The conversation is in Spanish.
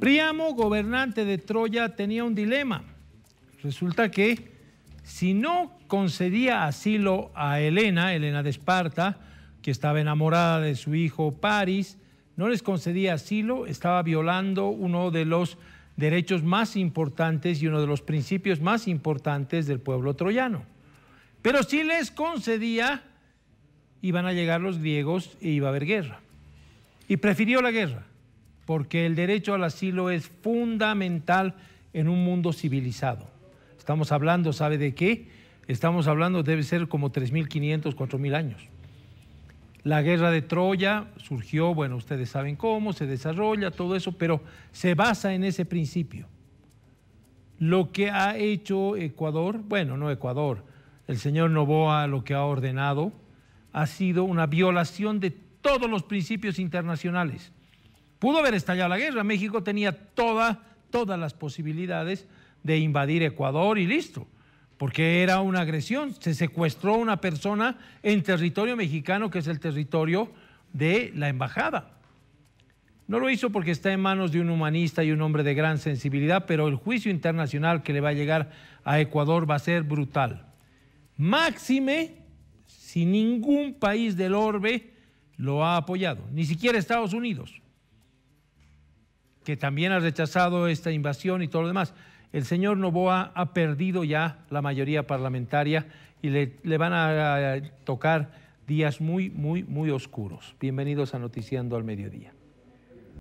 Priamo, gobernante de Troya, tenía un dilema. Resulta que si no concedía asilo a Helena, Helena de Esparta, que estaba enamorada de su hijo Paris, no les concedía asilo, estaba violando uno de los derechos más importantes y uno de los principios más importantes del pueblo troyano. Pero si les concedía iban a llegar los griegos e iba a haber guerra. Y prefirió la guerra, porque el derecho al asilo es fundamental en un mundo civilizado. Estamos hablando, ¿sabe de qué? Estamos hablando, debe ser como 3.500, 4.000 años. La guerra de Troya surgió, bueno, ustedes saben cómo, se desarrolla, todo eso, pero se basa en ese principio. Lo que ha hecho Ecuador, bueno, no Ecuador, el señor Novoa lo que ha ordenado, ha sido una violación de todos los principios internacionales. Pudo haber estallado la guerra, México tenía toda, todas las posibilidades de invadir Ecuador y listo, porque era una agresión, se secuestró una persona en territorio mexicano, que es el territorio de la embajada. No lo hizo porque está en manos de un humanista y un hombre de gran sensibilidad, pero el juicio internacional que le va a llegar a Ecuador va a ser brutal. Máxime si ningún país del orbe lo ha apoyado, ni siquiera Estados Unidos, que también ha rechazado esta invasión y todo lo demás. El señor Novoa ha perdido ya la mayoría parlamentaria y le, van a tocar días muy, muy, muy oscuros. Bienvenidos a Noticiando al Mediodía.